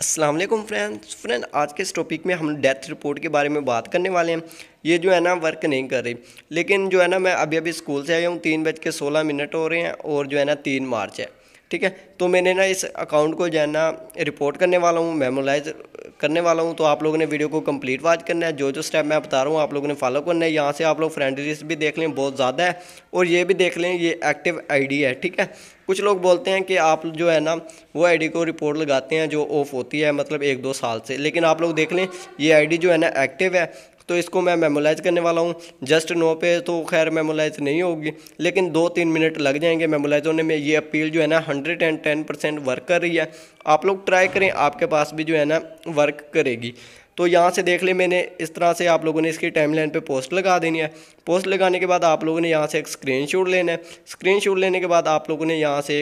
Aslam friends friend आज के इस टॉपिक में हम डेथ रिपोर्ट के बारे में बात करने वाले हैं ये जो है ना वर्क नहीं कर रही लेकिन जो है ना मैं अभी अभी स्कूल से आया हूँ तीन बज के सोलह मिनट हो रहे हैं और जो है ना तीन मार्च है ठीक है तो मैंने ना इस अकाउंट को जो है ना रिपोर्ट करने वाला हूँ मेमोलाइज करने वाला हूँ तो आप लोगों ने वीडियो को कंप्लीट वाच करना है जो जो स्टेप मैं बता रहा हूँ आप लोगों ने फॉलो करना है यहाँ से आप लोग फ्रेंड लिस्ट भी देख लें बहुत ज़्यादा है और ये भी देख लें ये एक्टिव आईडी है ठीक है कुछ लोग बोलते हैं कि आप जो है ना वो आईडी को रिपोर्ट लगाते हैं जो ऑफ होती है मतलब एक दो साल से लेकिन आप लोग देख लें ये आईडी जो है ना एक्टिव है तो इसको मैं मेमोलाइज करने वाला हूँ जस्ट नो पे तो खैर मेमोलाइज नहीं होगी लेकिन दो तीन मिनट लग जाएंगे मेमोलाइज होने में ये अपील जो है ना hundred and ten percent work कर रही है आप लोग ट्राई करें आपके पास भी जो है ना वर्क करेगी तो यहाँ से देख ले मैंने इस तरह से आप लोगों ने इसकी टाइमलाइन पे पोस्ट लगा देनी है पोस्ट लगाने के बाद आप लोगों ने यहाँ से एक स्क्रीनशॉट लेना है स्क्रीनशॉट लेने के बाद आप लोगों ने यहाँ से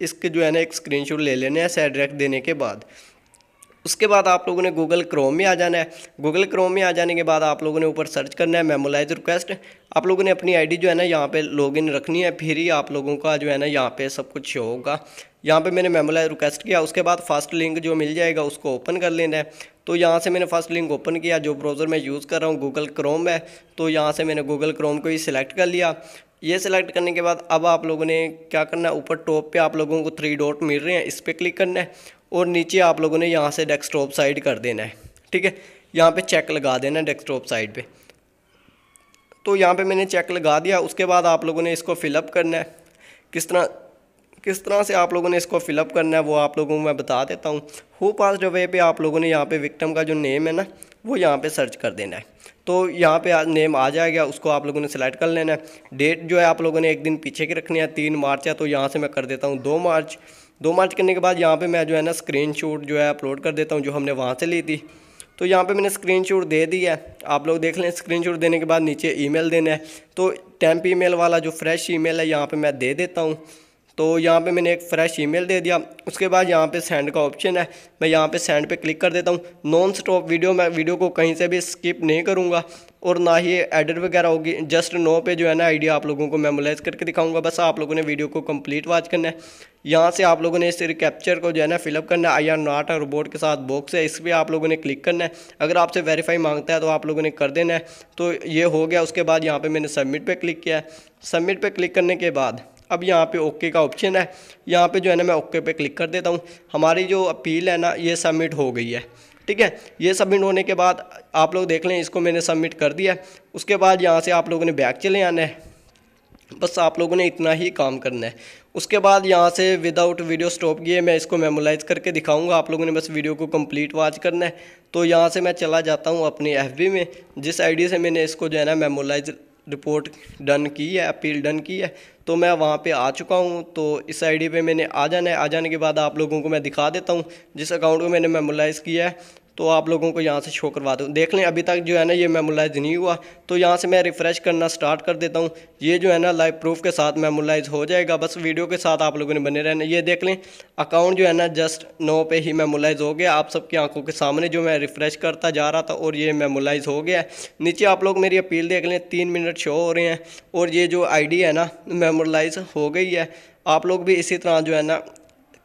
इसके जो है ना एक स्क्रीनशॉट ले लेना है सेट देने के बाद उसके बाद आप लोगों ने गूगल क्रोम में आ जाना है गूगल क्रोम में आ जाने के बाद आप लोगों ने ऊपर सर्च करना है मेमोलाइज रिक्वेस्ट आप लोगों ने अपनी आईडी जो है ना यहाँ पे लॉगिन रखनी है फिर ही आप लोगों का जो है ना यहाँ पे सब कुछ होगा यहाँ पे मैंने मेमोलाइज रिक्वेस्ट किया उसके बाद फर्स्ट लिंक जो मिल जाएगा उसको ओपन कर लेना है तो यहाँ से मैंने फर्स्ट लिंक ओपन किया जो ब्राउज़र मैं यूज़ कर रहा हूँ गूगल क्रोम है तो यहाँ से मैंने गूगल क्रोम को ही सिलेक्ट कर लिया ये सिलेक्ट करने के बाद अब आप लोगों ने क्या करना है ऊपर टॉप पे आप लोगों को थ्री डॉट मिल रहे हैं इस पर क्लिक करना है और नीचे आप लोगों ने यहाँ से डेस्कटॉप साइड कर देना है ठीक है यहाँ पे चेक लगा देना डेस्कटॉप साइड पे तो यहाँ पे मैंने चेक लगा दिया उसके बाद आप लोगों ने इसको फिलअप करना है किस तरह किस तरह से आप लोगों ने इसको फिलअप करना है वो आप लोगों को मैं बता देता हूँ हो पास वे पे आप लोगों ने यहाँ पे विक्टम का जो नेम है ना वो यहाँ पे सर्च कर देना है तो यहाँ पे नेम आ जाएगा उसको आप लोगों ने सेलेक्ट कर लेना है डेट जो है आप लोगों ने एक दिन पीछे की रखनी है तीन मार्च है तो यहाँ से मैं कर देता हूँ दो मार्च दो मार्च करने के बाद यहाँ पे मैं जो है ना स्क्रीन जो है अपलोड कर देता हूँ जो हमने वहाँ से ली थी तो यहाँ पे मैंने स्क्रीन दे दी है आप लोग देख लें स्क्रीन देने के बाद नीचे ईमेल देना है तो टैंप ईमेल वाला जो फ्रेश ईमेल है यहाँ पे मैं दे देता हूँ तो यहाँ पे मैंने एक फ्रेश ईमेल दे दिया उसके बाद यहाँ पे सेंड का ऑप्शन है मैं यहाँ पे सेंड पे क्लिक कर देता हूँ नॉन स्टॉप वीडियो मैं वीडियो को कहीं से भी स्किप नहीं करूँगा और ना ही एडिट वगैरह होगी जस्ट नो पे जो है ना आइडिया आप लोगों को मेमोलाइज करके दिखाऊंगा बस आप लोगों ने वीडियो को कम्प्लीट वॉच करना है यहाँ से आप लोगों ने इस कैप्चर को जो है ना फिलअप करना है I are not a robot के साथ बॉक्स है इस पर आप लोगों ने क्लिक करना है अगर आपसे वेरीफाई मांगता है तो आप लोगों ने कर देना है तो ये हो गया उसके बाद यहाँ पर मैंने सबमिट पर क्लिक किया है सबमिट पर क्लिक करने के बाद अब यहाँ पे ओके का ऑप्शन है यहाँ पे जो है ना मैं ओके पे क्लिक कर देता हूँ हमारी जो अपील है ना ये सबमिट हो गई है ठीक है ये सबमिट होने के बाद आप लोग देख लें इसको मैंने सबमिट कर दिया उसके बाद यहाँ से आप लोगों ने बैग चले आना है बस आप लोगों ने इतना ही काम करना है उसके बाद यहाँ से विदाउट वीडियो स्टॉप किए मैं इसको मेमोलाइज करके दिखाऊंगा आप लोगों ने बस वीडियो को कंप्लीट वॉच करना है तो यहाँ से मैं चला जाता हूँ अपने एफबी में जिस आईडी से मैंने इसको जो है ना मेमोलाइज रिपोर्ट डन की है अपील डन की है तो मैं वहाँ पे आ चुका हूँ तो इस आईडी पे मैंने आ जाना है आ जाने के बाद आप लोगों को मैं दिखा देता हूँ जिस अकाउंट को मैंने मेमोलाइज़ किया है तो आप लोगों को यहाँ से शो करवा दूँ देख लें अभी तक जो है ना ये मेमोलाइज नहीं हुआ तो यहाँ से मैं रिफ़्रेश करना स्टार्ट कर देता हूँ ये जो है ना लाइव प्रूफ के साथ मेमोलाइज हो जाएगा बस वीडियो के साथ आप लोगों ने बने रहना ये देख लें अकाउंट जो है ना जस्ट नो पे ही मेमोलाइज हो गया आप सबकी आंखों के सामने जो मैं रिफ़्रेश करता जा रहा था और ये मेमोलाइज हो गया नीचे आप लोग मेरी अपील देख लें तीन मिनट शो हो रहे हैं और ये जो आई है ना मेमोलाइज हो गई है आप लोग भी इसी तरह जो है ना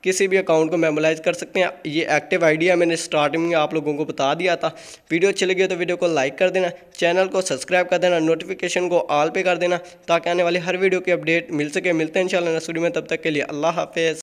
किसी भी अकाउंट को मेमोलाइज कर सकते हैं ये एक्टिव आइडिया मैंने स्टार्टिंग में आप लोगों को बता दिया था वीडियो अच्छी लगी तो वीडियो को लाइक कर देना चैनल को सब्सक्राइब कर देना नोटिफिकेशन को ऑल पे कर देना ताकि आने वाली हर वीडियो की अपडेट मिल सके मिलते हैं इन शाला में तब तक के लिए अल्लाह हाफिज़